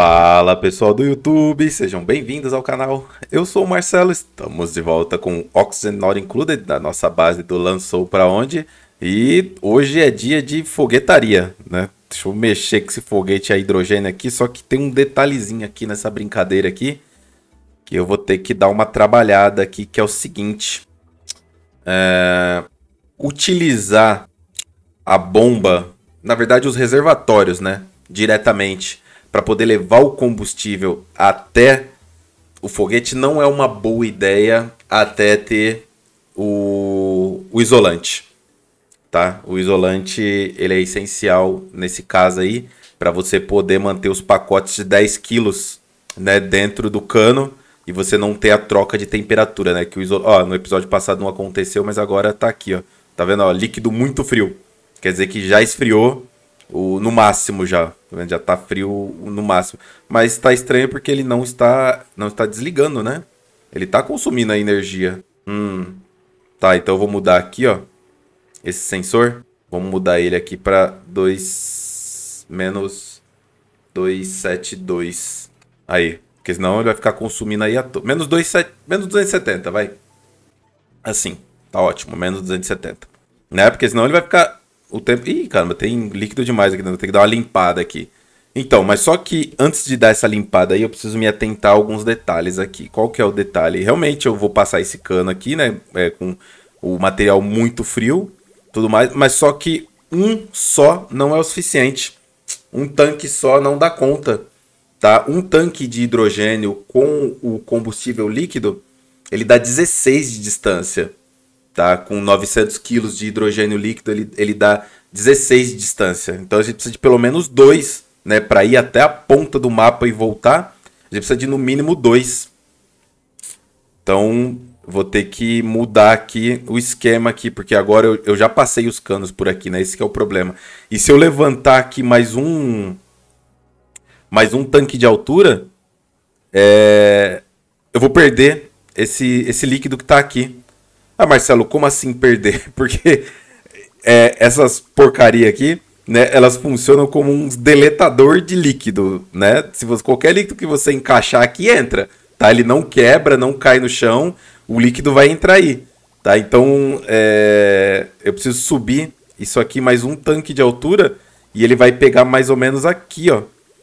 Fala pessoal do YouTube, sejam bem-vindos ao canal. Eu sou o Marcelo, estamos de volta com Oxygen Not Included da nossa base do Lançou Pra Onde. E hoje é dia de foguetaria, né? Deixa eu mexer com esse foguete a hidrogênio aqui, só que tem um detalhezinho aqui nessa brincadeira aqui. Que eu vou ter que dar uma trabalhada aqui, que é o seguinte. É... Utilizar a bomba, na verdade os reservatórios, né? Diretamente para poder levar o combustível até o foguete não é uma boa ideia até ter o, o isolante, tá? O isolante ele é essencial nesse caso aí para você poder manter os pacotes de 10 quilos né, dentro do cano e você não ter a troca de temperatura, né? Que o isol... ó, no episódio passado não aconteceu, mas agora tá aqui, ó. Tá vendo? Ó, líquido muito frio. Quer dizer que já esfriou o, no máximo já. Tá já tá frio no máximo. Mas está estranho porque ele não está. Não está desligando, né? Ele está consumindo a energia. Hum. Tá, então eu vou mudar aqui, ó. Esse sensor. Vamos mudar ele aqui para 2 menos 272. Aí. Porque senão ele vai ficar consumindo aí a toa. Menos, 27, menos 270, vai. Assim. Tá ótimo. Menos 270. Né? Porque senão ele vai ficar o tempo. Ih, caramba, tem líquido demais aqui dentro, né? vou ter que dar uma limpada aqui. Então, mas só que antes de dar essa limpada aí, eu preciso me atentar a alguns detalhes aqui. Qual que é o detalhe? Realmente eu vou passar esse cano aqui, né? É, com o material muito frio, tudo mais. Mas só que um só não é o suficiente. Um tanque só não dá conta, tá? Um tanque de hidrogênio com o combustível líquido, ele dá 16 de distância tá? Com 900 quilos de hidrogênio líquido, ele, ele dá 16 de distância. Então a gente precisa de pelo menos dois, né? Para ir até a ponta do mapa e voltar, a gente precisa de no mínimo dois. Então vou ter que mudar aqui o esquema aqui, porque agora eu, eu já passei os canos por aqui, né? Esse é o problema. E se eu levantar aqui mais um, mais um tanque de altura, é, eu vou perder esse, esse líquido que está aqui. Ah, Marcelo, como assim perder? Porque é, essas porcaria aqui, né, elas funcionam como um deletador de líquido, né? Se você, qualquer líquido que você encaixar aqui entra, tá? Ele não quebra, não cai no chão, o líquido vai entrar aí, tá? Então, é, eu preciso subir isso aqui mais um tanque de altura e ele vai pegar mais ou menos aqui, ó.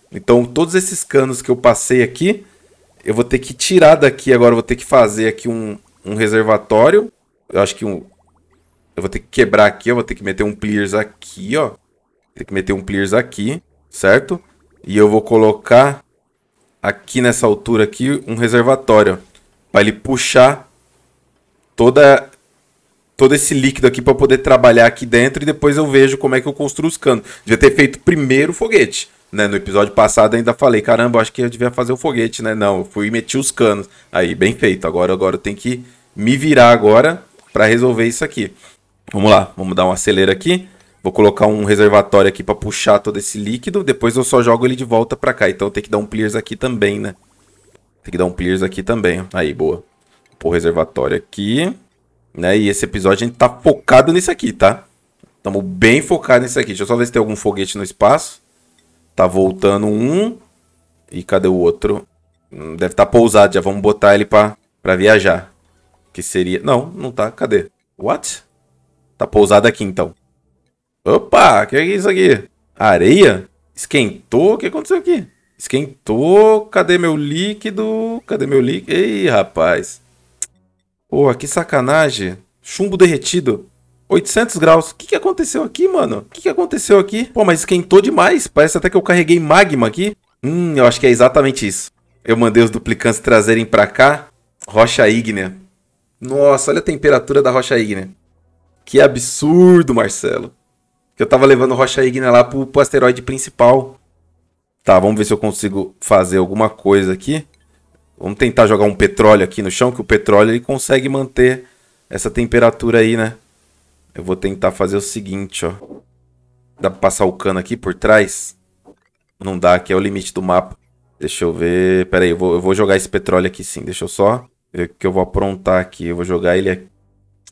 Então, todos esses canos que eu passei aqui, eu vou ter que tirar daqui agora, vou ter que fazer aqui um, um reservatório eu acho que um... Eu vou ter que quebrar aqui, eu vou ter que meter um pliers aqui, ó. Tem que meter um pliers aqui, certo? E eu vou colocar aqui nessa altura aqui um reservatório. Para ele puxar toda todo esse líquido aqui para poder trabalhar aqui dentro e depois eu vejo como é que eu construo os canos. Devia ter feito primeiro o foguete, né? No episódio passado ainda falei, caramba, acho que eu devia fazer o foguete, né? Não, eu fui e meti os canos. Aí, bem feito. Agora, agora eu tenho que me virar agora para resolver isso aqui. Vamos lá, vamos dar um acelera aqui. Vou colocar um reservatório aqui para puxar todo esse líquido. Depois eu só jogo ele de volta para cá. Então eu tenho que dar um clears aqui também, né? Tem que dar um clears aqui também. Aí, boa. Pôr o reservatório aqui. Né? E esse episódio a gente tá focado nisso aqui, tá? Estamos bem focados nisso aqui. Deixa eu só ver se tem algum foguete no espaço. Tá voltando um. E cadê o outro? Hum, deve estar tá pousado já. Vamos botar ele para viajar. Que seria. Não, não tá. Cadê? What? Tá pousado aqui então. Opa, o que é isso aqui? Areia? Esquentou? O que aconteceu aqui? Esquentou. Cadê meu líquido? Cadê meu líquido? Ei, rapaz. Pô, que sacanagem. Chumbo derretido. 800 graus. O que, que aconteceu aqui, mano? O que, que aconteceu aqui? Pô, mas esquentou demais. Parece até que eu carreguei magma aqui. Hum, eu acho que é exatamente isso. Eu mandei os duplicantes trazerem pra cá. Rocha ígnea. Nossa, olha a temperatura da rocha ígnea. Que absurdo, Marcelo. Que eu tava levando rocha ígnea lá pro, pro asteroide principal. Tá, vamos ver se eu consigo fazer alguma coisa aqui. Vamos tentar jogar um petróleo aqui no chão, que o petróleo ele consegue manter essa temperatura aí, né? Eu vou tentar fazer o seguinte, ó. Dá pra passar o cano aqui por trás? Não dá, aqui é o limite do mapa. Deixa eu ver... Pera aí, eu vou, eu vou jogar esse petróleo aqui sim. Deixa eu só é, que eu vou aprontar aqui. Eu vou jogar ele aqui.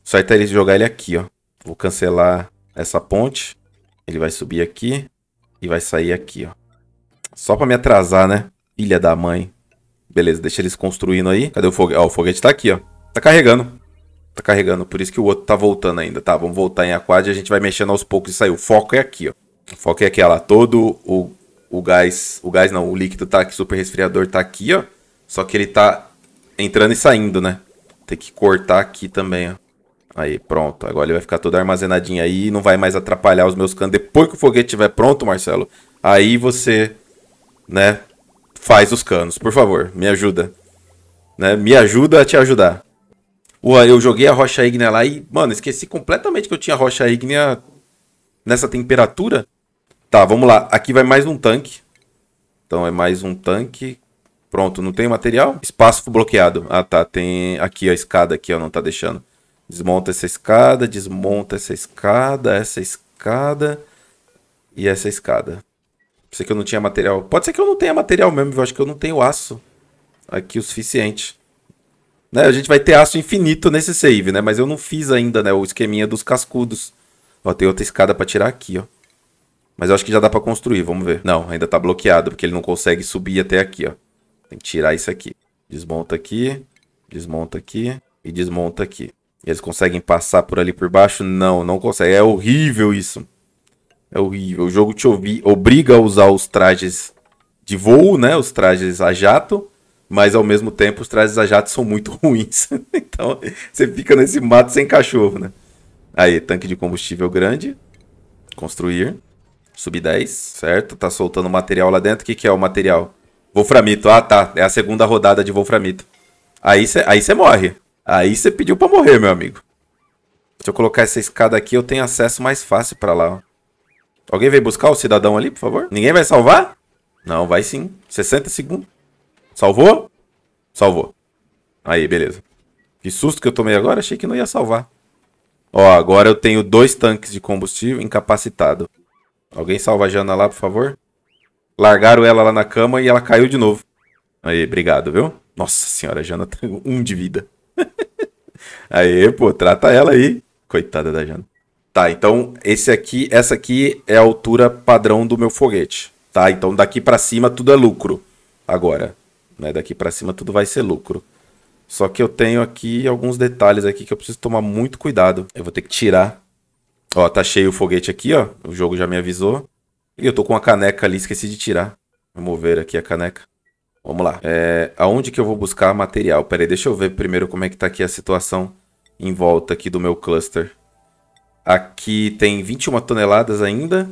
Só estaria jogar ele aqui, ó. Vou cancelar essa ponte. Ele vai subir aqui e vai sair aqui, ó. Só pra me atrasar, né? Filha da mãe. Beleza, deixa eles construindo aí. Cadê o foguete? Ó, o foguete tá aqui, ó. Tá carregando. Tá carregando, por isso que o outro tá voltando ainda. Tá, vamos voltar em Aquad e a gente vai mexendo aos poucos e sair. O foco é aqui, ó. O foco é aqui, ó Todo o, o gás... O gás não, o líquido tá aqui, super resfriador tá aqui, ó. Só que ele tá entrando e saindo, né? Tem que cortar aqui também, ó. Aí, pronto. Agora ele vai ficar todo armazenadinho aí e não vai mais atrapalhar os meus canos. Depois que o foguete estiver pronto, Marcelo, aí você, né, faz os canos. Por favor, me ajuda. Né? Me ajuda a te ajudar. Ué, eu joguei a rocha ígnea lá e, mano, esqueci completamente que eu tinha rocha ígnea nessa temperatura. Tá, vamos lá. Aqui vai mais um tanque. Então é mais um tanque. Pronto, não tem material? Espaço bloqueado. Ah, tá. Tem aqui a escada aqui, ó. Não tá deixando. Desmonta essa escada, desmonta essa escada, essa escada e essa escada. Pode ser que eu não tinha material. Pode ser que eu não tenha material mesmo, eu acho que eu não tenho aço aqui o suficiente. Né? A gente vai ter aço infinito nesse save, né? Mas eu não fiz ainda, né? O esqueminha dos cascudos. Ó, tem outra escada pra tirar aqui, ó. Mas eu acho que já dá pra construir, vamos ver. Não, ainda tá bloqueado, porque ele não consegue subir até aqui, ó. Tem que tirar isso aqui. Desmonta aqui, desmonta aqui e desmonta aqui. Eles conseguem passar por ali por baixo? Não, não consegue. É horrível isso. É horrível. O jogo te obriga a usar os trajes de voo, né? Os trajes a jato. Mas ao mesmo tempo, os trajes a jato são muito ruins. então, você fica nesse mato sem cachorro, né? Aí, tanque de combustível grande. Construir. Sub 10, certo? Tá soltando material lá dentro. O que, que é o material? Wolframito, ah tá, é a segunda rodada de Wolframito. Aí você aí morre. Aí você pediu pra morrer, meu amigo. Se eu colocar essa escada aqui, eu tenho acesso mais fácil pra lá. Alguém veio buscar o cidadão ali, por favor? Ninguém vai salvar? Não, vai sim. 60 segundos. Salvou? Salvou. Aí, beleza. Que susto que eu tomei agora, achei que não ia salvar. Ó, agora eu tenho dois tanques de combustível incapacitado. Alguém salva a Jana lá, por favor? Largaram ela lá na cama e ela caiu de novo. Aí, obrigado, viu? Nossa senhora, a Jana tá um de vida. Aí, pô, trata ela aí. Coitada da Jana. Tá, então esse aqui, essa aqui é a altura padrão do meu foguete, tá? Então daqui para cima tudo é lucro agora, né? Daqui para cima tudo vai ser lucro. Só que eu tenho aqui alguns detalhes aqui que eu preciso tomar muito cuidado. Eu vou ter que tirar. Ó, tá cheio o foguete aqui, ó. O jogo já me avisou e Eu tô com a caneca ali, esqueci de tirar. Vou mover aqui a caneca. Vamos lá. É, aonde que eu vou buscar material? Pera aí, deixa eu ver primeiro como é que tá aqui a situação em volta aqui do meu cluster. Aqui tem 21 toneladas ainda.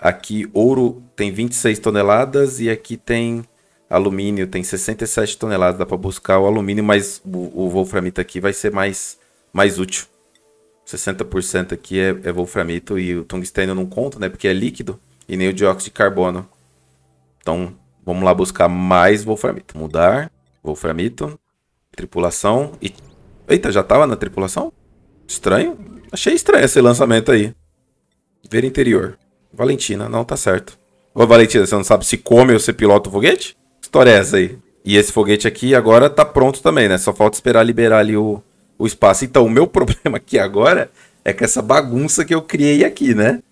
Aqui ouro tem 26 toneladas e aqui tem alumínio, tem 67 toneladas. Dá para buscar o alumínio, mas o, o wolframito aqui vai ser mais, mais útil. 60% aqui é, é wolframito e o tungstênio não conta, né? Porque é líquido e nem o dióxido de carbono. Então, vamos lá buscar mais wolframito. Mudar, wolframito, tripulação e... Eita, já tava na tripulação? Estranho. Achei estranho esse lançamento aí. Ver interior. Valentina, não tá certo. Ô, Valentina, você não sabe se come ou se pilota o foguete? Que história é essa aí? E esse foguete aqui agora tá pronto também, né? Só falta esperar liberar ali o, o espaço. Então, o meu problema aqui agora é com essa bagunça que eu criei aqui, né?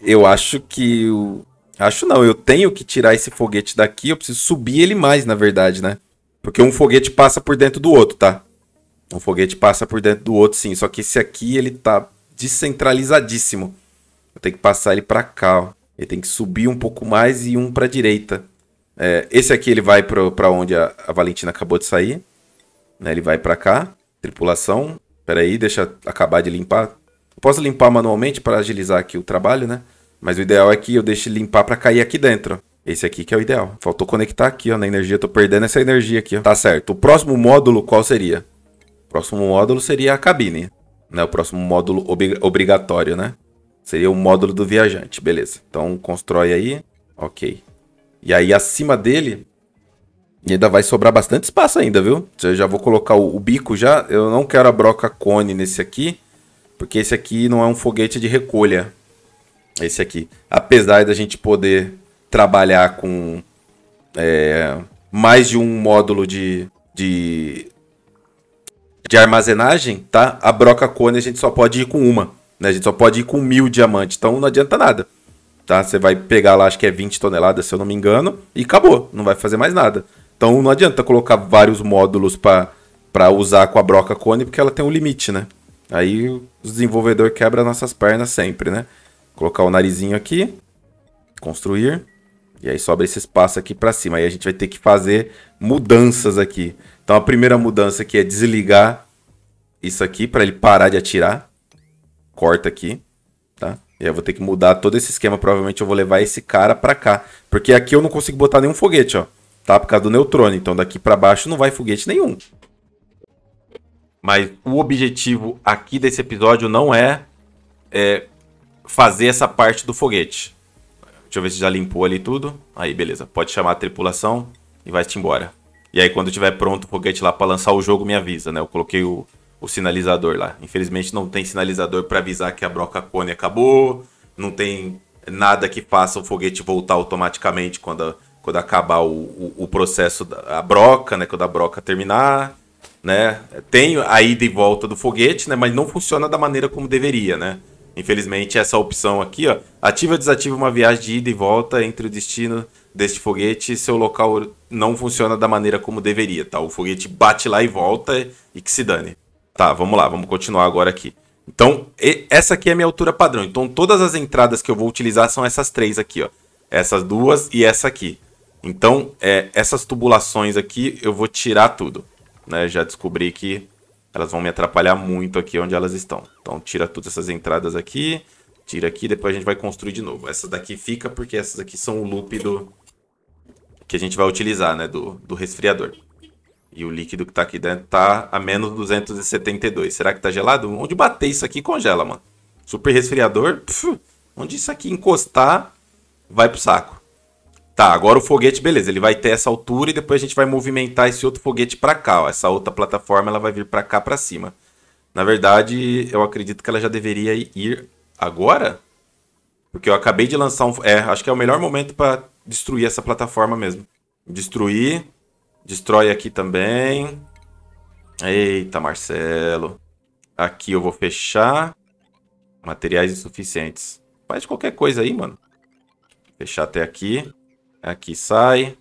eu acho que. O... Acho não, eu tenho que tirar esse foguete daqui, eu preciso subir ele mais, na verdade, né? Porque um foguete passa por dentro do outro, tá? Um foguete passa por dentro do outro, sim. Só que esse aqui, ele tá descentralizadíssimo. Eu tenho que passar ele pra cá, ó. Ele tem que subir um pouco mais e um pra direita. É, esse aqui, ele vai pro, pra onde a, a Valentina acabou de sair. Né? Ele vai pra cá. Tripulação. Pera aí, deixa acabar de limpar posso limpar manualmente para agilizar aqui o trabalho, né? Mas o ideal é que eu deixe limpar para cair aqui dentro. Esse aqui que é o ideal. Faltou conectar aqui, ó, na energia. estou tô perdendo essa energia aqui, ó. Tá certo. O próximo módulo qual seria? O próximo módulo seria a cabine, né? O próximo módulo ob obrigatório, né? Seria o módulo do viajante, beleza. Então, constrói aí. Ok. E aí, acima dele, e ainda vai sobrar bastante espaço ainda, viu? Eu já vou colocar o, o bico já. Eu não quero a broca cone nesse aqui. Porque esse aqui não é um foguete de recolha. Esse aqui. Apesar da gente poder trabalhar com é, mais de um módulo de, de, de armazenagem, tá? A broca cone a gente só pode ir com uma. Né? A gente só pode ir com mil diamantes. Então não adianta nada. Tá? Você vai pegar lá, acho que é 20 toneladas, se eu não me engano, e acabou. Não vai fazer mais nada. Então não adianta colocar vários módulos para usar com a broca cone, porque ela tem um limite, né? Aí o desenvolvedor quebra nossas pernas sempre, né? Colocar o narizinho aqui, construir, e aí sobra esse espaço aqui para cima. Aí a gente vai ter que fazer mudanças aqui. Então a primeira mudança aqui é desligar isso aqui para ele parar de atirar. Corta aqui, tá? E aí eu vou ter que mudar todo esse esquema. Provavelmente eu vou levar esse cara para cá. Porque aqui eu não consigo botar nenhum foguete, ó. Tá? Por causa do neutrônio. Então daqui para baixo não vai foguete nenhum. Mas o objetivo aqui desse episódio não é, é fazer essa parte do foguete. Deixa eu ver se já limpou ali tudo. Aí, beleza. Pode chamar a tripulação e vai-te embora. E aí, quando tiver pronto o foguete lá para lançar o jogo, me avisa, né? Eu coloquei o, o sinalizador lá. Infelizmente, não tem sinalizador para avisar que a broca cone acabou. Não tem nada que faça o foguete voltar automaticamente quando, quando acabar o, o, o processo da broca, né? Quando a broca terminar né? Tem a ida e volta do foguete, né? Mas não funciona da maneira como deveria, né? Infelizmente, essa opção aqui, ó, ativa ou desativa uma viagem de ida e volta entre o destino deste foguete e seu local não funciona da maneira como deveria, tá? O foguete bate lá e volta e que se dane. Tá, vamos lá, vamos continuar agora aqui. Então, essa aqui é a minha altura padrão. Então, todas as entradas que eu vou utilizar são essas três aqui, ó. Essas duas e essa aqui. Então, é, essas tubulações aqui eu vou tirar tudo né, já descobri que elas vão me atrapalhar muito aqui onde elas estão. Então tira todas essas entradas aqui, tira aqui, depois a gente vai construir de novo. Essa daqui fica porque essas aqui são o loop do... que a gente vai utilizar, né, do, do resfriador. E o líquido que tá aqui dentro tá a menos 272. Será que tá gelado? Onde bater isso aqui congela, mano. Super resfriador, onde isso aqui encostar, vai pro saco. Tá, agora o foguete, beleza, ele vai ter essa altura e depois a gente vai movimentar esse outro foguete para cá. Ó. Essa outra plataforma ela vai vir para cá, para cima. Na verdade, eu acredito que ela já deveria ir agora, porque eu acabei de lançar um... É, acho que é o melhor momento para destruir essa plataforma mesmo. Destruir, destrói aqui também. Eita, Marcelo. Aqui eu vou fechar. Materiais insuficientes. Faz qualquer coisa aí, mano. Fechar até aqui. Aqui sai.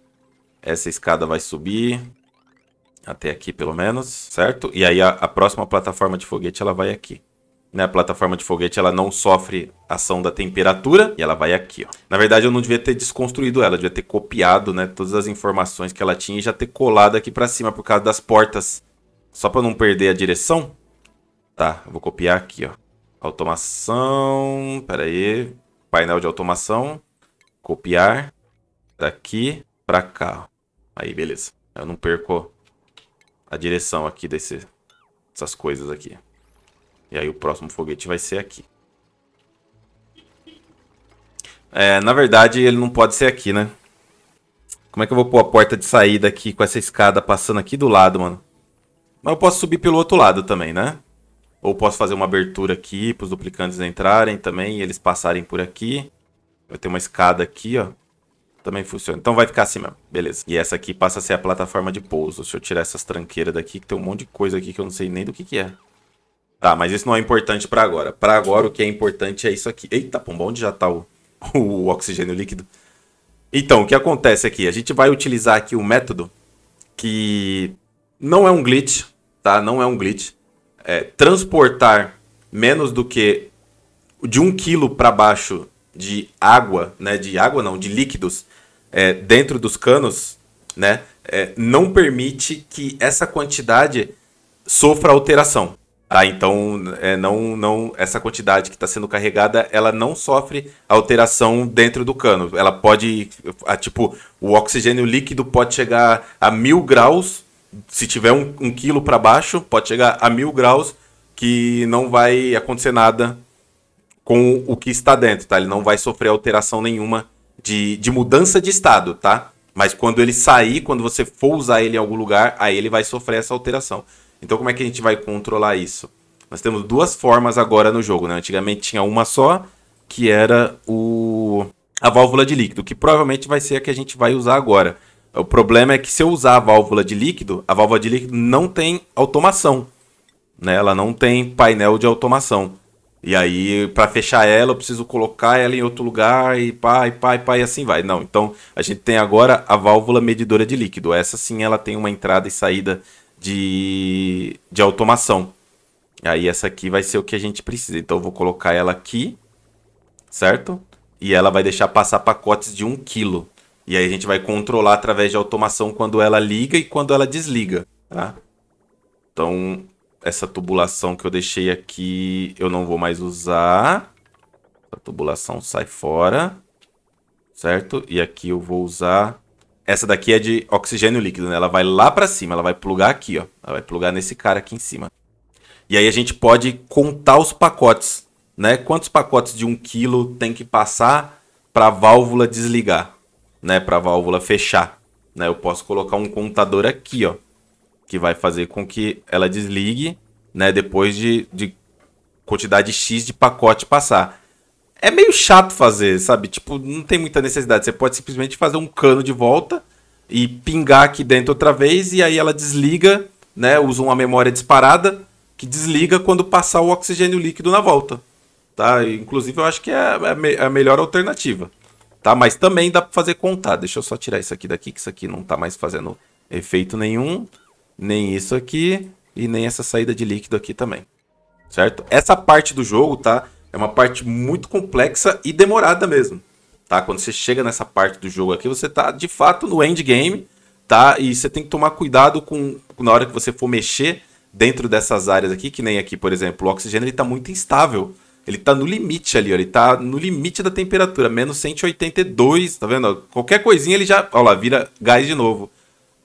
Essa escada vai subir. Até aqui, pelo menos, certo? E aí a, a próxima plataforma de foguete, ela vai aqui. Né, a plataforma de foguete, ela não sofre ação da temperatura e ela vai aqui, ó. Na verdade, eu não devia ter desconstruído ela, eu devia ter copiado, né, todas as informações que ela tinha e já ter colado aqui para cima por causa das portas. Só para não perder a direção. Tá, eu vou copiar aqui, ó. Automação, pera aí, painel de automação, copiar daqui pra cá. Aí, beleza. Eu não perco a direção aqui desse, dessas coisas aqui. E aí o próximo foguete vai ser aqui. É, na verdade, ele não pode ser aqui, né? Como é que eu vou pôr a porta de saída aqui com essa escada passando aqui do lado, mano? Mas eu posso subir pelo outro lado também, né? Ou posso fazer uma abertura aqui para os duplicantes entrarem também e eles passarem por aqui. Vai ter uma escada aqui, ó também funciona. Então vai ficar assim mesmo, beleza. E essa aqui passa a ser a plataforma de pouso. Deixa eu tirar essas tranqueiras daqui, que tem um monte de coisa aqui que eu não sei nem do que que é. Tá, mas isso não é importante pra agora. Pra agora o que é importante é isso aqui. Eita, pomba, onde já tá o, o oxigênio líquido? Então, o que acontece aqui? A gente vai utilizar aqui um método que não é um glitch, tá? Não é um glitch. É transportar menos do que de um quilo para baixo de água, né? De água não, de líquidos é, dentro dos canos, né? É, não permite que essa quantidade sofra alteração. Tá? Então, é, não, não, essa quantidade que está sendo carregada, ela não sofre alteração dentro do cano. Ela pode, a, tipo, o oxigênio líquido pode chegar a mil graus, se tiver um, um quilo para baixo, pode chegar a mil graus, que não vai acontecer nada com o que está dentro, tá? Ele não vai sofrer alteração nenhuma de, de mudança de estado, tá? Mas quando ele sair, quando você for usar ele em algum lugar, aí ele vai sofrer essa alteração. Então como é que a gente vai controlar isso? Nós temos duas formas agora no jogo, né? Antigamente tinha uma só, que era o a válvula de líquido, que provavelmente vai ser a que a gente vai usar agora. O problema é que se eu usar a válvula de líquido, a válvula de líquido não tem automação. Né? Ela não tem painel de automação. E aí, para fechar ela, eu preciso colocar ela em outro lugar e pá, e pá, e pá, e assim vai. Não, então a gente tem agora a válvula medidora de líquido. Essa sim, ela tem uma entrada e saída de, de automação. Aí essa aqui vai ser o que a gente precisa. Então eu vou colocar ela aqui, certo? E ela vai deixar passar pacotes de 1 kg. E aí a gente vai controlar através de automação quando ela liga e quando ela desliga, tá? Então essa tubulação que eu deixei aqui eu não vou mais usar. A tubulação sai fora, certo? E aqui eu vou usar... Essa daqui é de oxigênio líquido, né? Ela vai lá pra cima, ela vai plugar aqui, ó. Ela vai plugar nesse cara aqui em cima. E aí a gente pode contar os pacotes, né? Quantos pacotes de 1 um kg tem que passar para válvula desligar, né? Para válvula fechar, né? Eu posso colocar um contador aqui, ó que vai fazer com que ela desligue, né, depois de, de quantidade X de pacote passar. É meio chato fazer, sabe? Tipo, não tem muita necessidade. Você pode simplesmente fazer um cano de volta e pingar aqui dentro outra vez e aí ela desliga, né? Usa uma memória disparada que desliga quando passar o oxigênio líquido na volta, tá? Inclusive eu acho que é, é, é a, melhor alternativa, tá? Mas também dá para fazer contar. Deixa eu só tirar isso aqui daqui que isso aqui não tá mais fazendo efeito nenhum nem isso aqui e nem essa saída de líquido aqui também, certo? Essa parte do jogo, tá? É uma parte muito complexa e demorada mesmo, tá? Quando você chega nessa parte do jogo aqui, você tá de fato no endgame, tá? E você tem que tomar cuidado com na hora que você for mexer dentro dessas áreas aqui, que nem aqui, por exemplo, o oxigênio ele tá muito instável. Ele tá no limite ali, ó. Ele tá no limite da temperatura, menos 182, tá vendo? Qualquer coisinha ele já. olha lá, vira gás de novo.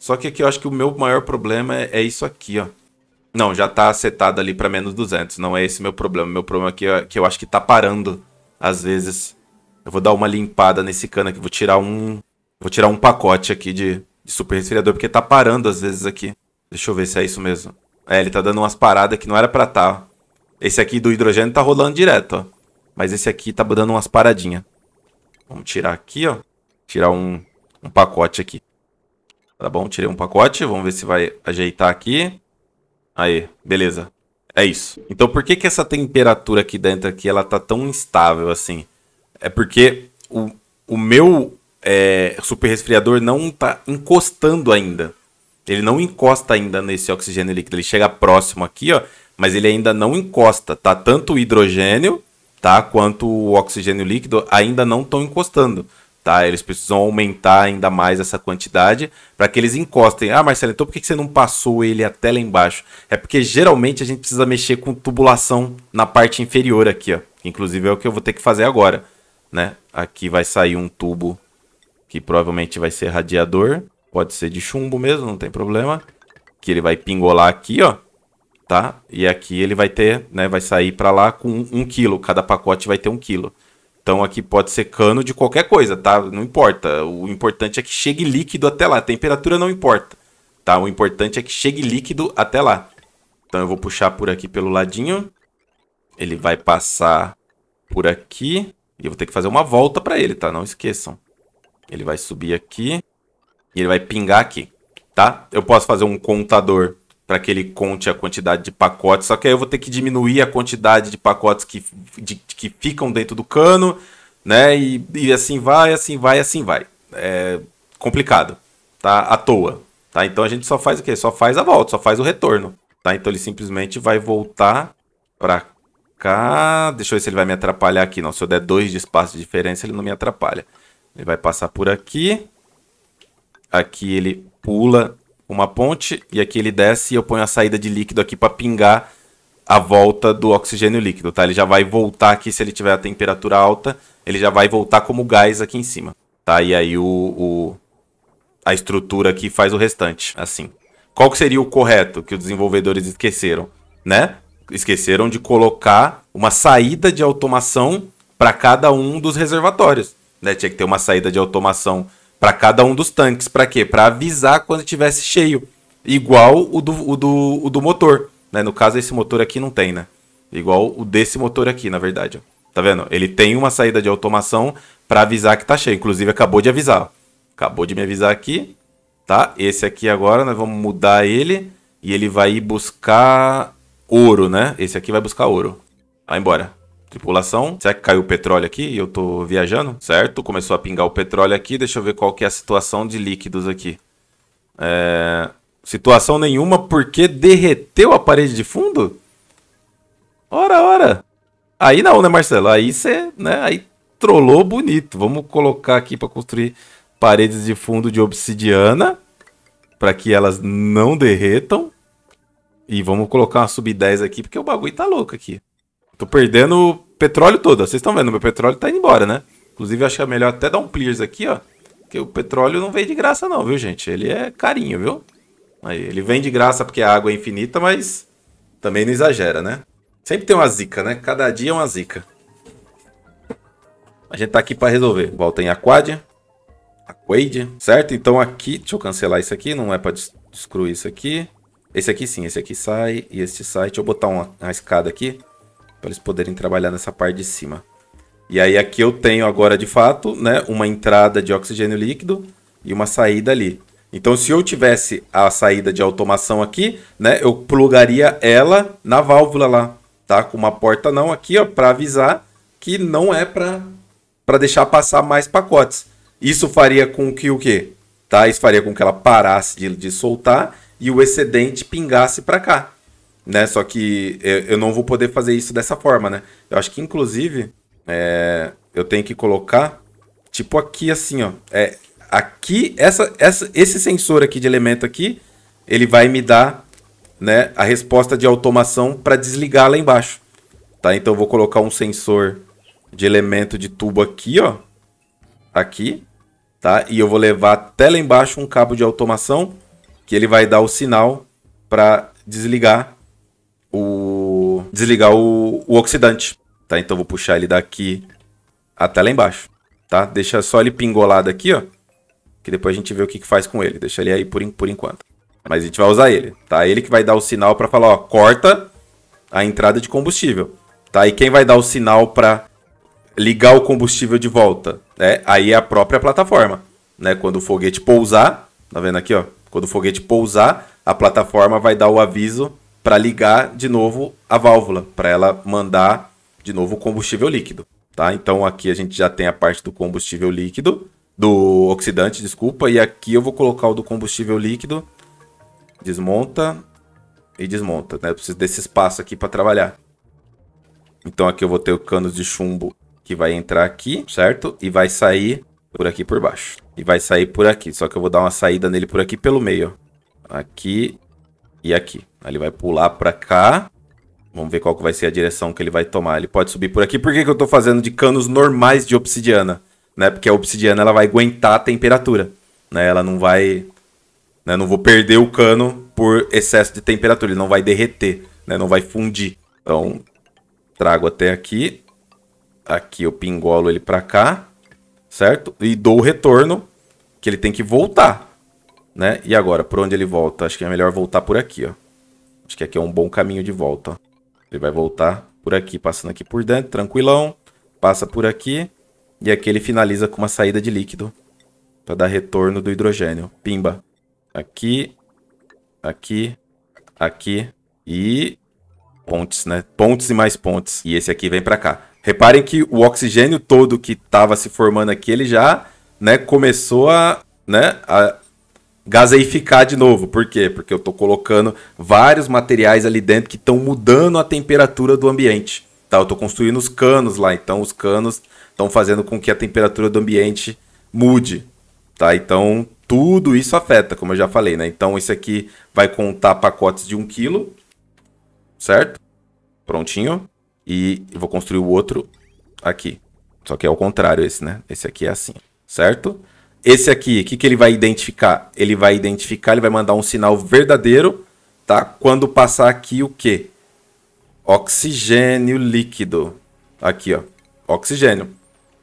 Só que aqui eu acho que o meu maior problema é, é isso aqui, ó. Não, já tá setado ali para menos 200. Não é esse meu problema. Meu problema aqui é que eu acho que tá parando, às vezes. Eu vou dar uma limpada nesse cano aqui. Vou tirar um, vou tirar um pacote aqui de, de super resfriador, porque tá parando às vezes aqui. Deixa eu ver se é isso mesmo. É, ele tá dando umas paradas que não era pra tá. Esse aqui do hidrogênio tá rolando direto, ó. Mas esse aqui tá dando umas paradinhas. Vamos tirar aqui, ó. Tirar um, um pacote aqui. Tá bom, tirei um pacote, vamos ver se vai ajeitar aqui. Aí, beleza. É isso. Então por que que essa temperatura aqui dentro aqui, ela tá tão instável assim? É porque o, o meu é, super resfriador não tá encostando ainda. Ele não encosta ainda nesse oxigênio líquido. Ele chega próximo aqui, ó, mas ele ainda não encosta. Tá tanto o hidrogênio, tá, quanto o oxigênio líquido ainda não estão encostando. Tá? Eles precisam aumentar ainda mais essa quantidade para que eles encostem. Ah, Marcelo, então por que você não passou ele até lá embaixo? É porque geralmente a gente precisa mexer com tubulação na parte inferior aqui, ó. Inclusive é o que eu vou ter que fazer agora, né? Aqui vai sair um tubo que provavelmente vai ser radiador. Pode ser de chumbo mesmo, não tem problema. Que ele vai pingolar aqui, ó. Tá? E aqui ele vai ter, né? Vai sair para lá com um quilo. Cada pacote vai ter um quilo. Então aqui pode ser cano de qualquer coisa, tá? Não importa. O importante é que chegue líquido até lá. A temperatura não importa, tá? O importante é que chegue líquido até lá. Então eu vou puxar por aqui pelo ladinho. Ele vai passar por aqui. E eu vou ter que fazer uma volta para ele, tá? Não esqueçam. Ele vai subir aqui. E ele vai pingar aqui, tá? Eu posso fazer um contador para que ele conte a quantidade de pacotes, só que aí eu vou ter que diminuir a quantidade de pacotes que, de, que ficam dentro do cano, né? E, e assim vai, assim vai, assim vai. É complicado, tá? À toa, tá? Então a gente só faz o quê? Só faz a volta, só faz o retorno, tá? Então ele simplesmente vai voltar para cá. Deixa eu ver se ele vai me atrapalhar aqui, não. Se eu der dois de espaço de diferença, ele não me atrapalha. Ele vai passar por aqui. Aqui ele pula uma ponte e aqui ele desce e eu ponho a saída de líquido aqui para pingar a volta do oxigênio líquido, tá? Ele já vai voltar aqui se ele tiver a temperatura alta, ele já vai voltar como gás aqui em cima, tá? E aí o, o a estrutura aqui faz o restante, assim. Qual que seria o correto que os desenvolvedores esqueceram, né? Esqueceram de colocar uma saída de automação para cada um dos reservatórios, né? Tinha que ter uma saída de automação para cada um dos tanques. Para quê? Para avisar quando estivesse cheio. Igual o do, o do, o do motor. Né? No caso, esse motor aqui não tem, né? Igual o desse motor aqui, na verdade. Tá vendo? Ele tem uma saída de automação para avisar que tá cheio. Inclusive, acabou de avisar. Acabou de me avisar aqui. Tá? Esse aqui agora, nós vamos mudar ele. E ele vai buscar ouro, né? Esse aqui vai buscar ouro. Vai embora tripulação, será é que caiu o petróleo aqui e eu tô viajando? Certo, começou a pingar o petróleo aqui, deixa eu ver qual que é a situação de líquidos aqui. É... Situação nenhuma porque derreteu a parede de fundo? Ora, ora. Aí não, né, Marcelo? Aí você, né, aí trollou bonito. Vamos colocar aqui para construir paredes de fundo de obsidiana para que elas não derretam. E vamos colocar uma sub 10 aqui porque o bagulho tá louco aqui. Tô perdendo o petróleo todo. Vocês estão vendo, meu petróleo tá indo embora, né? Inclusive, acho que é melhor até dar um clears aqui, ó. Porque o petróleo não vem de graça não, viu, gente? Ele é carinho, viu? Aí, ele vem de graça porque a água é infinita, mas também não exagera, né? Sempre tem uma zica, né? Cada dia é uma zica. A gente tá aqui pra resolver. Volta em Aquadia. Aquade, certo? Então aqui, deixa eu cancelar isso aqui, não é pra destruir isso aqui. Esse aqui sim, esse aqui sai e este sai. Deixa eu botar uma, uma escada aqui para eles poderem trabalhar nessa parte de cima. E aí aqui eu tenho agora de fato, né, uma entrada de oxigênio líquido e uma saída ali. Então se eu tivesse a saída de automação aqui, né, eu plugaria ela na válvula lá, tá? Com uma porta não aqui, ó, para avisar que não é para para deixar passar mais pacotes. Isso faria com que o quê? Tá? Isso faria com que ela parasse de, de soltar e o excedente pingasse para cá né? Só que eu não vou poder fazer isso dessa forma, né? Eu acho que, inclusive, é, eu tenho que colocar, tipo aqui assim, ó. É, aqui, essa, essa, esse sensor aqui de elemento aqui, ele vai me dar né, a resposta de automação para desligar lá embaixo. Tá? Então eu vou colocar um sensor de elemento de tubo aqui, ó. Aqui, tá? E eu vou levar até lá embaixo um cabo de automação que ele vai dar o sinal para desligar desligar o, o oxidante, tá? Então vou puxar ele daqui até lá embaixo, tá? Deixa só ele pingolado aqui, ó. Que depois a gente vê o que, que faz com ele. Deixa ele aí por, por enquanto. Mas a gente vai usar ele, tá? Ele que vai dar o sinal para falar, ó, corta a entrada de combustível, tá? E quem vai dar o sinal para ligar o combustível de volta, né? Aí é a própria plataforma, né? Quando o foguete pousar, tá vendo aqui, ó? Quando o foguete pousar, a plataforma vai dar o aviso para ligar de novo a válvula, para ela mandar de novo o combustível líquido. Tá? Então aqui a gente já tem a parte do combustível líquido, do oxidante, desculpa, e aqui eu vou colocar o do combustível líquido, desmonta e desmonta, né? Eu preciso desse espaço aqui para trabalhar. Então aqui eu vou ter o cano de chumbo que vai entrar aqui, certo? E vai sair por aqui por baixo. E vai sair por aqui, só que eu vou dar uma saída nele por aqui pelo meio, ó. Aqui e aqui. Ele vai pular pra cá. Vamos ver qual que vai ser a direção que ele vai tomar. Ele pode subir por aqui. Por que, que eu tô fazendo de canos normais de obsidiana? Né? Porque a obsidiana ela vai aguentar a temperatura. Né? Ela não vai... Né? Não vou perder o cano por excesso de temperatura. Ele não vai derreter. Né? Não vai fundir. Então, trago até aqui. Aqui eu pingolo ele pra cá. Certo? E dou o retorno. Que ele tem que voltar. Né? E agora, por onde ele volta? Acho que é melhor voltar por aqui, ó. Acho que aqui é um bom caminho de volta. Ó. Ele vai voltar por aqui, passando aqui por dentro, tranquilão. Passa por aqui. E aqui ele finaliza com uma saída de líquido. Para dar retorno do hidrogênio. Pimba. Aqui. Aqui. Aqui. E... Pontes, né? Pontes e mais pontes. E esse aqui vem para cá. Reparem que o oxigênio todo que estava se formando aqui, ele já né, começou a, né, a gaseificar de novo. Por quê? Porque eu estou colocando vários materiais ali dentro que estão mudando a temperatura do ambiente. Tá? Eu estou construindo os canos lá, então os canos estão fazendo com que a temperatura do ambiente mude. Tá? Então tudo isso afeta, como eu já falei. Né? Então esse aqui vai contar pacotes de 1 kg, certo? Prontinho. E vou construir o outro aqui. Só que é o contrário esse, né? Esse aqui é assim, certo? Esse aqui, o que, que ele vai identificar? Ele vai identificar, ele vai mandar um sinal verdadeiro, tá? Quando passar aqui o quê? Oxigênio líquido. Aqui, ó. Oxigênio.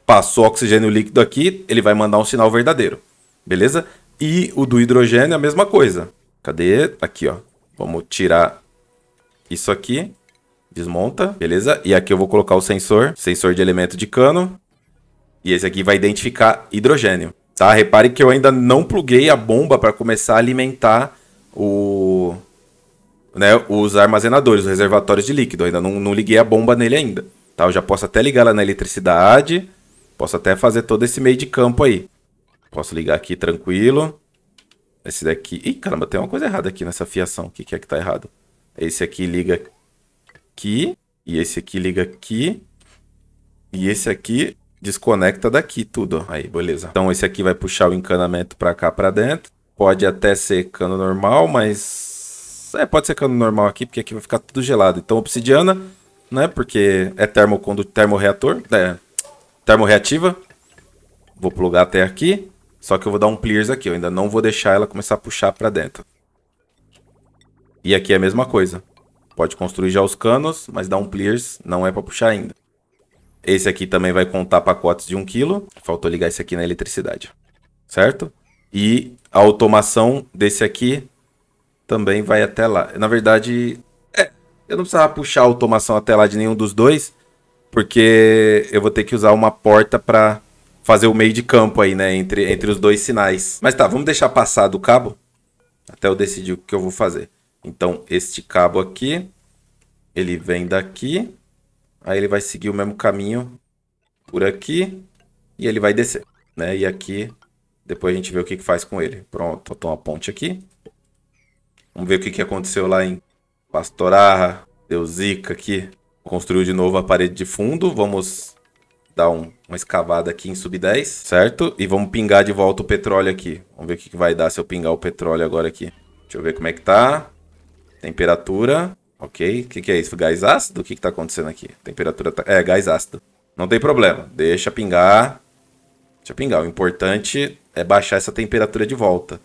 Passou oxigênio líquido aqui, ele vai mandar um sinal verdadeiro. Beleza? E o do hidrogênio é a mesma coisa. Cadê? Aqui, ó. Vamos tirar isso aqui. Desmonta, beleza? E aqui eu vou colocar o sensor, sensor de elemento de cano. E esse aqui vai identificar hidrogênio. Tá? Repare que eu ainda não pluguei a bomba para começar a alimentar o, né, os armazenadores, os reservatórios de líquido. Eu ainda não, não liguei a bomba nele ainda. Tá? Eu já posso até ligar ela na eletricidade, posso até fazer todo esse meio de campo aí. Posso ligar aqui tranquilo. Esse daqui... Ih, caramba, tem uma coisa errada aqui nessa fiação. O que, que é que tá errado? Esse aqui liga aqui. E esse aqui liga aqui. E esse aqui desconecta daqui tudo. Aí, beleza. Então esse aqui vai puxar o encanamento para cá, para dentro. Pode até ser cano normal, mas... É, pode ser cano normal aqui, porque aqui vai ficar tudo gelado. Então obsidiana, né? Porque é termocondu... termoreator, é, termoreativa. Vou plugar até aqui. Só que eu vou dar um clears aqui, eu ainda não vou deixar ela começar a puxar para dentro. E aqui é a mesma coisa. Pode construir já os canos, mas dar um clears não é para puxar ainda. Esse aqui também vai contar pacotes de 1 kg. Faltou ligar esse aqui na eletricidade. Certo? E a automação desse aqui também vai até lá. Na verdade, é, eu não precisava puxar a automação até lá de nenhum dos dois, porque eu vou ter que usar uma porta para fazer o meio de campo aí, né? Entre, entre os dois sinais. Mas tá, vamos deixar passar do cabo até eu decidir o que eu vou fazer. Então, este cabo aqui, ele vem daqui Aí ele vai seguir o mesmo caminho por aqui e ele vai descer, né? E aqui, depois a gente vê o que, que faz com ele. Pronto, toma uma ponte aqui. Vamos ver o que, que aconteceu lá em Pastorarra, Deusica aqui. Construiu de novo a parede de fundo. Vamos dar um, uma escavada aqui em sub-10, certo? E vamos pingar de volta o petróleo aqui. Vamos ver o que, que vai dar se eu pingar o petróleo agora aqui. Deixa eu ver como é que tá. Temperatura. Ok? O que, que, é isso? Gás ácido? O que, está acontecendo aqui? Temperatura. Tá... É, gás ácido. Não tem problema. Deixa pingar. Deixa pingar. O importante é baixar essa temperatura de volta.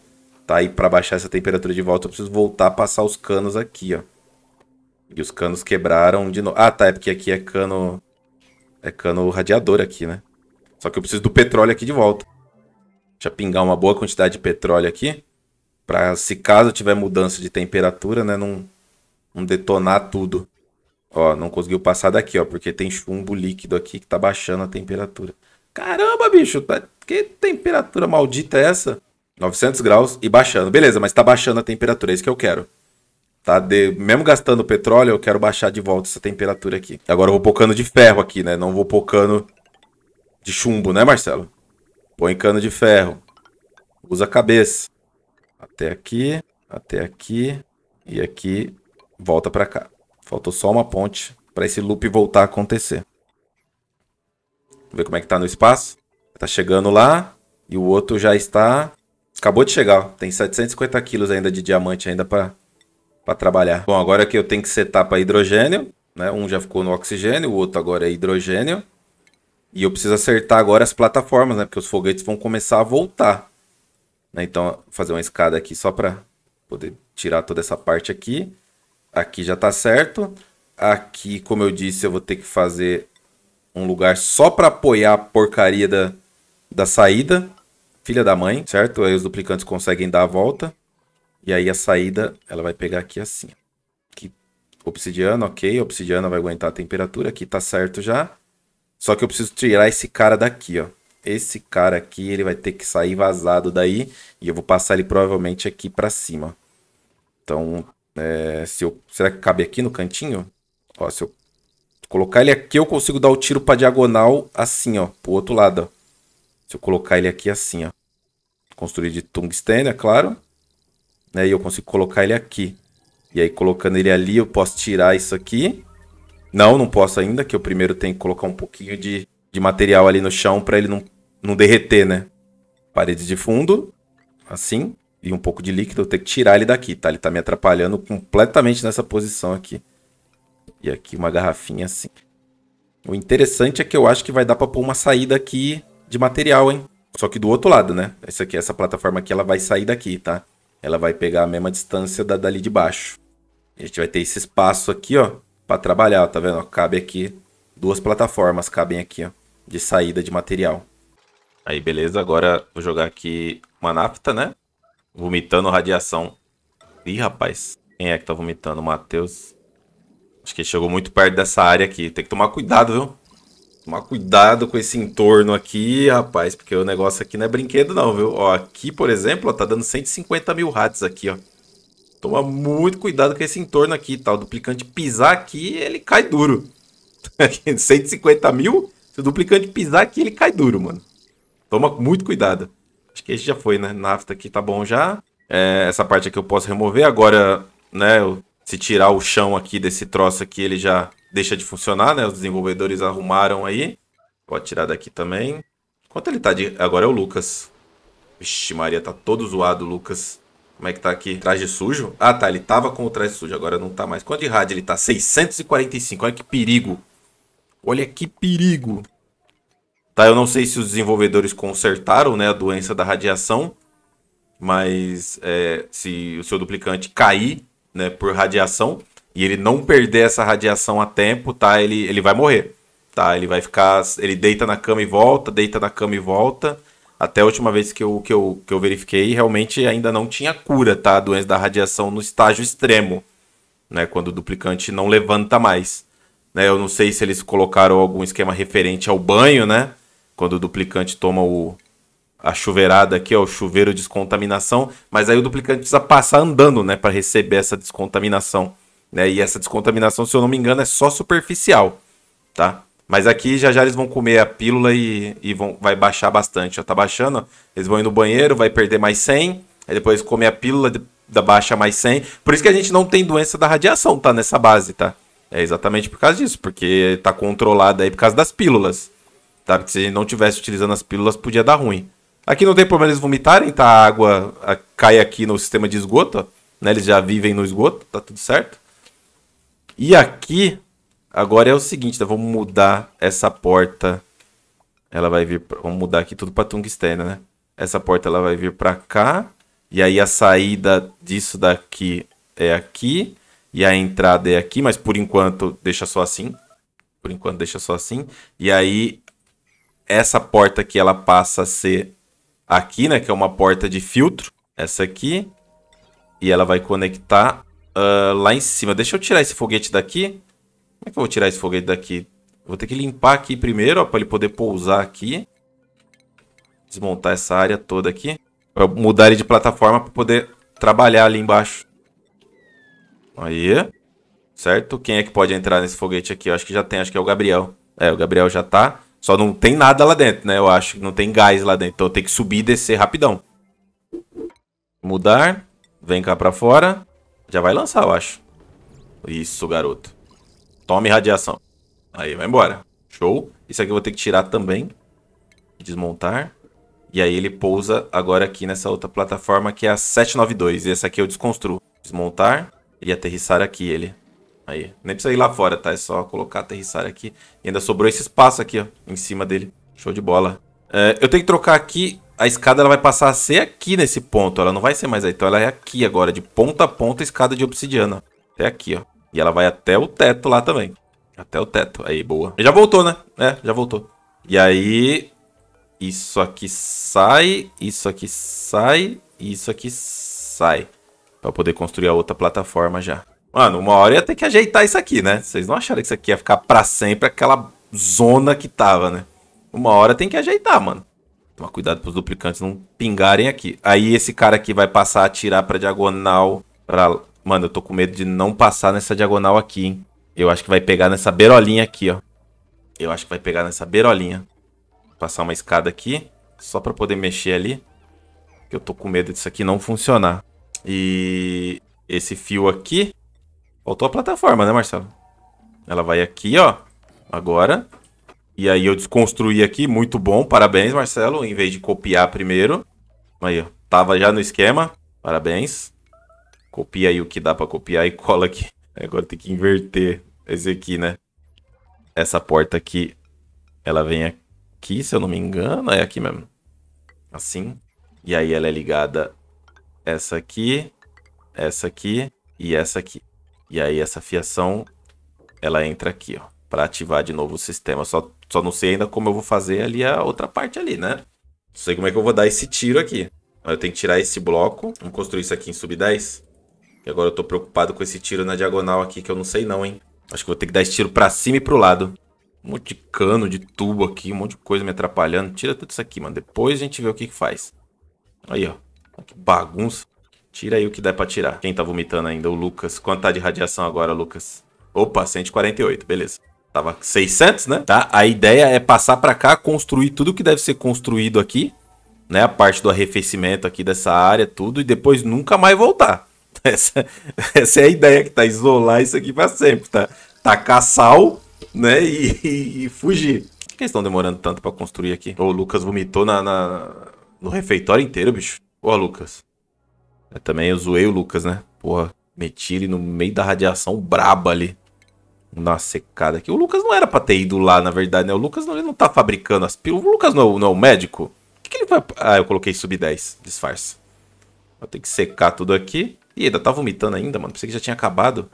Tá? E para baixar essa temperatura de volta, eu preciso voltar a passar os canos aqui, ó. E os canos quebraram de novo. Ah, tá. É porque aqui é cano. É cano radiador aqui, né? Só que eu preciso do petróleo aqui de volta. Deixa pingar uma boa quantidade de petróleo aqui. Pra se caso tiver mudança de temperatura, né? Não Vamos detonar tudo. Ó, não conseguiu passar daqui, ó, porque tem chumbo líquido aqui que tá baixando a temperatura. Caramba, bicho, tá... que temperatura maldita é essa? 900 graus e baixando. Beleza, mas tá baixando a temperatura, é isso que eu quero. Tá de... Mesmo gastando petróleo, eu quero baixar de volta essa temperatura aqui. Agora eu vou pôr cano de ferro aqui, né? Não vou pôr cano de chumbo, né, Marcelo? Põe cano de ferro. Usa a cabeça. Até aqui, até aqui e aqui volta para cá. Faltou só uma ponte para esse loop voltar a acontecer. Vamos ver como é que tá no espaço. Tá chegando lá e o outro já está... Acabou de chegar, tem 750 quilos ainda de diamante ainda para trabalhar. Bom, agora que eu tenho que setar para hidrogênio, né? Um já ficou no oxigênio, o outro agora é hidrogênio. E eu preciso acertar agora as plataformas, né? Porque os foguetes vão começar a voltar. Né? Então, fazer uma escada aqui só para poder tirar toda essa parte aqui. Aqui já tá certo. Aqui, como eu disse, eu vou ter que fazer um lugar só para apoiar a porcaria da, da saída. Filha da mãe, certo? Aí os duplicantes conseguem dar a volta. E aí a saída, ela vai pegar aqui assim. Aqui, obsidiana, ok. Obsidiana vai aguentar a temperatura. Aqui tá certo já. Só que eu preciso tirar esse cara daqui, ó. Esse cara aqui, ele vai ter que sair vazado daí. E eu vou passar ele provavelmente aqui pra cima. Então, é, se eu, será que cabe aqui no cantinho? Ó, se eu colocar ele aqui, eu consigo dar o tiro pra diagonal assim, ó. Pro outro lado, ó. Se eu colocar ele aqui assim, ó. Construir de tungstênio, é claro. Né? E eu consigo colocar ele aqui. E aí, colocando ele ali, eu posso tirar isso aqui. Não, não posso ainda, que eu primeiro tenho que colocar um pouquinho de, de material ali no chão para ele não, não derreter, né? Parede de fundo, assim e um pouco de líquido, eu tenho que tirar ele daqui, tá? Ele tá me atrapalhando completamente nessa posição aqui. E aqui uma garrafinha assim. O interessante é que eu acho que vai dar pra pôr uma saída aqui de material, hein? Só que do outro lado, né? Essa, aqui, essa plataforma aqui, ela vai sair daqui, tá? Ela vai pegar a mesma distância da, dali de baixo. a gente vai ter esse espaço aqui, ó, pra trabalhar, ó, tá vendo? Cabe aqui, duas plataformas cabem aqui, ó, de saída de material. Aí, beleza. Agora vou jogar aqui uma nafta, né? Vomitando radiação. Ih, rapaz. Quem é que tá vomitando? Matheus. Acho que chegou muito perto dessa área aqui. Tem que tomar cuidado, viu? Tomar cuidado com esse entorno aqui, rapaz. Porque o negócio aqui não é brinquedo não, viu? Ó, aqui, por exemplo, ó, tá dando 150 mil ratos aqui, ó. Toma muito cuidado com esse entorno aqui, tá? O duplicante pisar aqui, ele cai duro. 150 mil, se o duplicante pisar aqui, ele cai duro, mano. Toma muito cuidado. Acho que esse já foi, né? Nafta aqui tá bom já. É, essa parte aqui eu posso remover. Agora, né, se tirar o chão aqui desse troço aqui, ele já deixa de funcionar, né? Os desenvolvedores arrumaram aí. Pode tirar daqui também. Quanto ele tá de... Agora é o Lucas. Vixe Maria, tá todo zoado Lucas. Como é que tá aqui? Traje sujo? Ah, tá. Ele tava com o traje sujo, agora não tá mais. Quanto de rádio ele tá? 645. Olha que perigo. Olha que perigo. Tá, eu não sei se os desenvolvedores consertaram né, a doença da radiação, mas é, se o seu duplicante cair né, por radiação e ele não perder essa radiação a tempo, tá, ele, ele vai morrer. Tá, ele vai ficar. Ele deita na cama e volta, deita na cama e volta. Até a última vez que eu, que eu, que eu verifiquei, realmente ainda não tinha cura, tá? A doença da radiação no estágio extremo, né? Quando o duplicante não levanta mais. Né, eu não sei se eles colocaram algum esquema referente ao banho, né? Quando o duplicante toma o, a chuveirada aqui, ó, o chuveiro de descontaminação, mas aí o duplicante precisa passar andando, né, para receber essa descontaminação, né? E essa descontaminação, se eu não me engano, é só superficial, tá? Mas aqui já já eles vão comer a pílula e, e vão, vai baixar bastante. Já tá baixando, ó. eles vão ir no banheiro, vai perder mais 100, aí depois comer a pílula da baixa mais 100. Por isso que a gente não tem doença da radiação, tá? Nessa base, tá? É exatamente por causa disso, porque tá controlada aí por causa das pílulas tá Que se ele não tivesse utilizando as pílulas, podia dar ruim. Aqui não tem problema eles vomitarem, tá? A água cai aqui no sistema de esgoto, ó, né? Eles já vivem no esgoto, tá tudo certo. E aqui, agora é o seguinte, tá? Vamos mudar essa porta. Ela vai vir, pra... vamos mudar aqui tudo pra tungstena, né? Essa porta ela vai vir pra cá. E aí a saída disso daqui é aqui. E a entrada é aqui, mas por enquanto deixa só assim. Por enquanto deixa só assim. E aí essa porta aqui ela passa a ser aqui, né? Que é uma porta de filtro. Essa aqui. E ela vai conectar uh, lá em cima. Deixa eu tirar esse foguete daqui. Como é que eu vou tirar esse foguete daqui? Vou ter que limpar aqui primeiro, ó, pra ele poder pousar aqui. Desmontar essa área toda aqui. Pra mudar ele de plataforma pra poder trabalhar ali embaixo. Aí. Certo? Quem é que pode entrar nesse foguete aqui? Eu acho que já tem, acho que é o Gabriel. É, o Gabriel já tá. Só não tem nada lá dentro, né? Eu acho que não tem gás lá dentro. Então tem que subir e descer rapidão. Mudar. Vem cá pra fora. Já vai lançar, eu acho. Isso, garoto. Tome radiação. Aí, vai embora. Show. Isso aqui eu vou ter que tirar também. Desmontar. E aí ele pousa agora aqui nessa outra plataforma que é a 792. E essa aqui eu desconstruo. Desmontar e aterrissar aqui ele. Aí, nem precisa ir lá fora, tá? É só colocar aterrissar aqui. E ainda sobrou esse espaço aqui, ó, em cima dele. Show de bola. É, eu tenho que trocar aqui. A escada ela vai passar a ser aqui nesse ponto. Ela não vai ser mais aí. Então ela é aqui agora, de ponta a ponta, escada de obsidiana. Até aqui, ó. E ela vai até o teto lá também. Até o teto. Aí, boa. Já voltou, né? É, já voltou. E aí... Isso aqui sai, isso aqui sai, isso aqui sai. Pra poder construir a outra plataforma já. Mano, uma hora ia ter que ajeitar isso aqui, né? Vocês não acharam que isso aqui ia ficar pra sempre aquela zona que tava, né? Uma hora tem que ajeitar, mano. Tomar cuidado pros duplicantes não pingarem aqui. Aí esse cara aqui vai passar a tirar pra diagonal. Pra... Mano, eu tô com medo de não passar nessa diagonal aqui, hein? Eu acho que vai pegar nessa beirolinha aqui, ó. Eu acho que vai pegar nessa beirolinha. passar uma escada aqui. Só pra poder mexer ali. Que eu tô com medo disso aqui não funcionar. E esse fio aqui Faltou a plataforma, né, Marcelo? Ela vai aqui, ó. Agora. E aí eu desconstruí aqui. Muito bom. Parabéns, Marcelo. Em vez de copiar primeiro. Aí, ó. Tava já no esquema. Parabéns. Copia aí o que dá pra copiar e cola aqui. Agora tem que inverter esse aqui, né? Essa porta aqui. Ela vem aqui, se eu não me engano. É aqui mesmo. Assim. E aí ela é ligada. Essa aqui. Essa aqui. E essa aqui. E aí essa fiação, ela entra aqui, ó, para ativar de novo o sistema. Só, só não sei ainda como eu vou fazer ali a outra parte ali, né? Não sei como é que eu vou dar esse tiro aqui. Eu tenho que tirar esse bloco. Vamos construir isso aqui em sub 10. E agora eu tô preocupado com esse tiro na diagonal aqui, que eu não sei não, hein? Acho que vou ter que dar esse tiro pra cima e pro lado. Um monte de cano, de tubo aqui, um monte de coisa me atrapalhando. Tira tudo isso aqui, mano. Depois a gente vê o que, que faz. Aí, ó. Que bagunça. Tira aí o que der pra tirar. Quem tá vomitando ainda? O Lucas. Quanto tá de radiação agora, Lucas? Opa, 148, beleza. Tava 600, né? Tá? A ideia é passar pra cá, construir tudo que deve ser construído aqui. Né? A parte do arrefecimento aqui dessa área, tudo. E depois nunca mais voltar. Essa, essa é a ideia que tá. Isolar isso aqui pra sempre, tá? Tacar sal, né? E, e, e fugir. Por que eles estão demorando tanto pra construir aqui? Ô, o Lucas vomitou na, na, no refeitório inteiro, bicho. Ô, Lucas. Eu também eu zoei o Lucas, né? Porra, meti ele no meio da radiação braba ali. Vamos dar uma secada aqui. O Lucas não era pra ter ido lá, na verdade, né? O Lucas não, ele não tá fabricando as pílulas. O Lucas não, é não é o médico? O que, que ele vai. Ah, eu coloquei sub 10. Disfarce. Vou ter que secar tudo aqui. Ih, ainda tá vomitando ainda, mano. Pensei que já tinha acabado.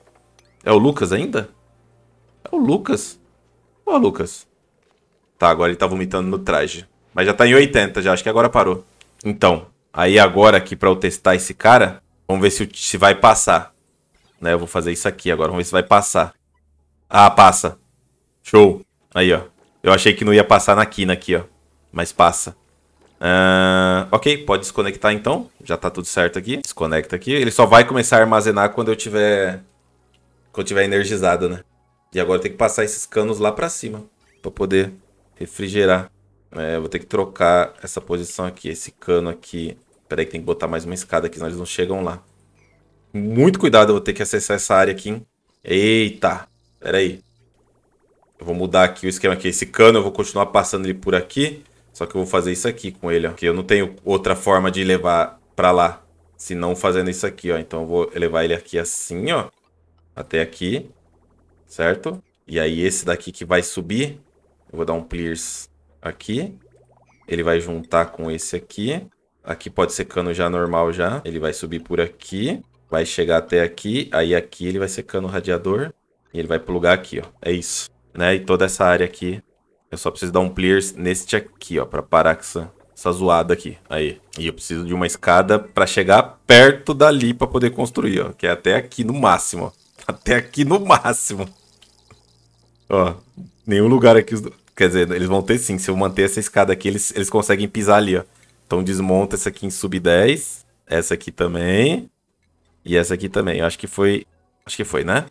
É o Lucas ainda? É o Lucas. Ô, Lucas. Tá, agora ele tá vomitando no traje. Mas já tá em 80 já, acho que agora parou. Então, Aí agora aqui para eu testar esse cara, vamos ver se, se vai passar. Né, eu vou fazer isso aqui agora, vamos ver se vai passar. Ah, passa. Show. Aí, ó. Eu achei que não ia passar na quina aqui, ó. Mas passa. Uh, ok, pode desconectar então. Já tá tudo certo aqui. Desconecta aqui. Ele só vai começar a armazenar quando eu tiver... Quando eu tiver energizado, né? E agora tem que passar esses canos lá pra cima. Pra poder refrigerar. É, vou ter que trocar essa posição aqui, esse cano aqui. Peraí que tem que botar mais uma escada aqui, senão eles não chegam lá. Muito cuidado, eu vou ter que acessar essa área aqui, hein? Eita, peraí. Eu vou mudar aqui o esquema aqui. Esse cano eu vou continuar passando ele por aqui. Só que eu vou fazer isso aqui com ele, ó. Porque eu não tenho outra forma de levar pra lá. Se não fazendo isso aqui, ó. Então eu vou levar ele aqui assim, ó. Até aqui. Certo? E aí esse daqui que vai subir. Eu vou dar um Pliers aqui. Ele vai juntar com esse aqui. Aqui pode ser cano já normal já. Ele vai subir por aqui. Vai chegar até aqui. Aí aqui ele vai ser cano radiador. E ele vai plugar aqui, ó. É isso. Né? E toda essa área aqui. Eu só preciso dar um clear neste aqui, ó. Pra parar com essa, essa zoada aqui. Aí. E eu preciso de uma escada pra chegar perto dali pra poder construir, ó. Que é até aqui no máximo, ó. Até aqui no máximo. Ó. Nenhum lugar aqui... Os... Quer dizer, eles vão ter sim. Se eu manter essa escada aqui, eles, eles conseguem pisar ali, ó. Então desmonta essa aqui em sub 10. Essa aqui também. E essa aqui também. Eu acho que foi... Acho que foi, né?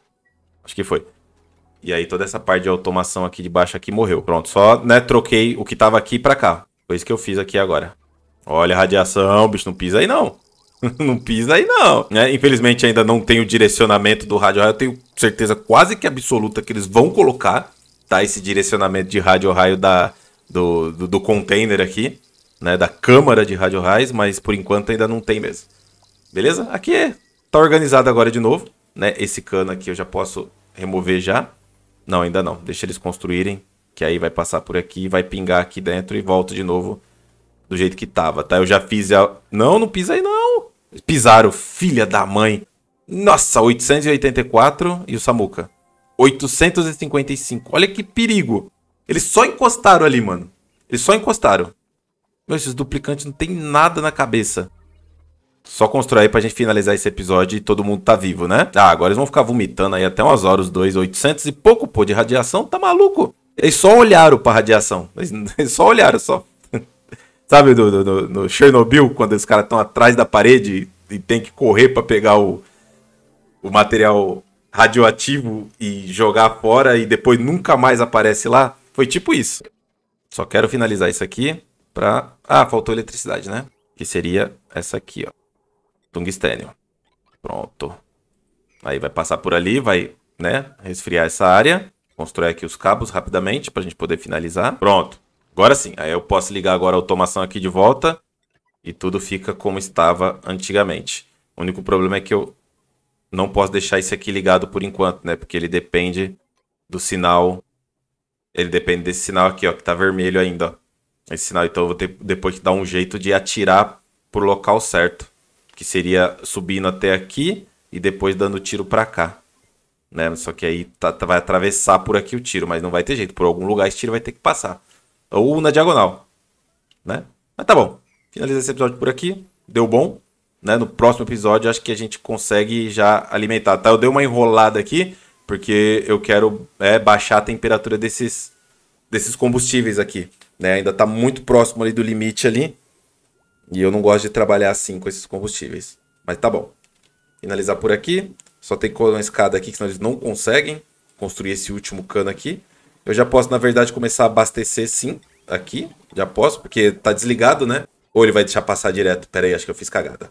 Acho que foi. E aí toda essa parte de automação aqui de baixo aqui morreu. Pronto, só né, troquei o que tava aqui pra cá. Foi isso que eu fiz aqui agora. Olha a radiação, bicho, não pisa aí não. não pisa aí não. Né? Infelizmente ainda não tem o direcionamento do rádio. Eu tenho certeza quase que absoluta que eles vão colocar tá esse direcionamento de rádio raio da, do, do, do, container aqui, né? Da câmara de rádio raios, mas por enquanto ainda não tem mesmo. Beleza? Aqui é, tá organizado agora de novo, né? Esse cano aqui eu já posso remover já. Não, ainda não. Deixa eles construírem, que aí vai passar por aqui, vai pingar aqui dentro e volta de novo do jeito que tava, tá? Eu já fiz a... Não, não pisa aí não! Pisaram, filha da mãe! Nossa, 884 e o Samuca. 855. Olha que perigo. Eles só encostaram ali, mano. Eles só encostaram. Meu, esses duplicantes não tem nada na cabeça. Só constrói aí pra gente finalizar esse episódio e todo mundo tá vivo, né? Ah, agora eles vão ficar vomitando aí até umas horas, os dois, 800 e pouco, pô, de radiação, tá maluco? Eles só olharam pra radiação. Eles só olharam, só. Sabe no, no, no, Chernobyl, quando os caras estão atrás da parede e, e tem que correr para pegar o, o material radioativo e jogar fora e depois nunca mais aparece lá? Foi tipo isso. Só quero finalizar isso aqui pra... Ah, faltou eletricidade, né? Que seria essa aqui, ó. Tungstênio. Pronto. Aí vai passar por ali, vai, né, resfriar essa área. Construir aqui os cabos rapidamente pra gente poder finalizar. Pronto. Agora sim. Aí eu posso ligar agora a automação aqui de volta. E tudo fica como estava antigamente. O único problema é que eu não posso deixar isso aqui ligado por enquanto, né? Porque ele depende do sinal. Ele depende desse sinal aqui, ó, que tá vermelho ainda, ó. Esse sinal, então eu vou ter depois que dar um jeito de atirar pro local certo, que seria subindo até aqui e depois dando tiro para cá, né? Só que aí tá, tá, vai atravessar por aqui o tiro, mas não vai ter jeito, por algum lugar esse tiro vai ter que passar. Ou na diagonal, né? Mas tá bom. Finaliza esse episódio por aqui. Deu bom né, no próximo episódio, acho que a gente consegue já alimentar. Tá, eu dei uma enrolada aqui, porque eu quero é, baixar a temperatura desses, desses combustíveis aqui. Né? Ainda está muito próximo ali do limite ali. E eu não gosto de trabalhar assim com esses combustíveis. Mas tá bom. Finalizar por aqui. Só tem que colocar uma escada aqui, senão eles não conseguem construir esse último cano aqui. Eu já posso, na verdade, começar a abastecer sim aqui. Já posso, porque tá desligado, né? Ou ele vai deixar passar direto. Pera aí, acho que eu fiz cagada.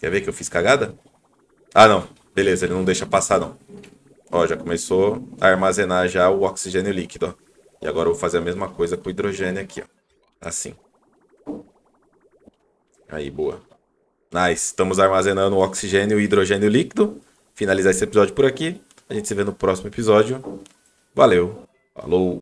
Quer ver que eu fiz cagada? Ah, não. Beleza, ele não deixa passar, não. Ó, já começou a armazenar já o oxigênio líquido, ó. E agora eu vou fazer a mesma coisa com o hidrogênio aqui, ó. Assim. Aí, boa. Nice. Estamos armazenando o oxigênio e o hidrogênio líquido. Finalizar esse episódio por aqui. A gente se vê no próximo episódio. Valeu. Falou.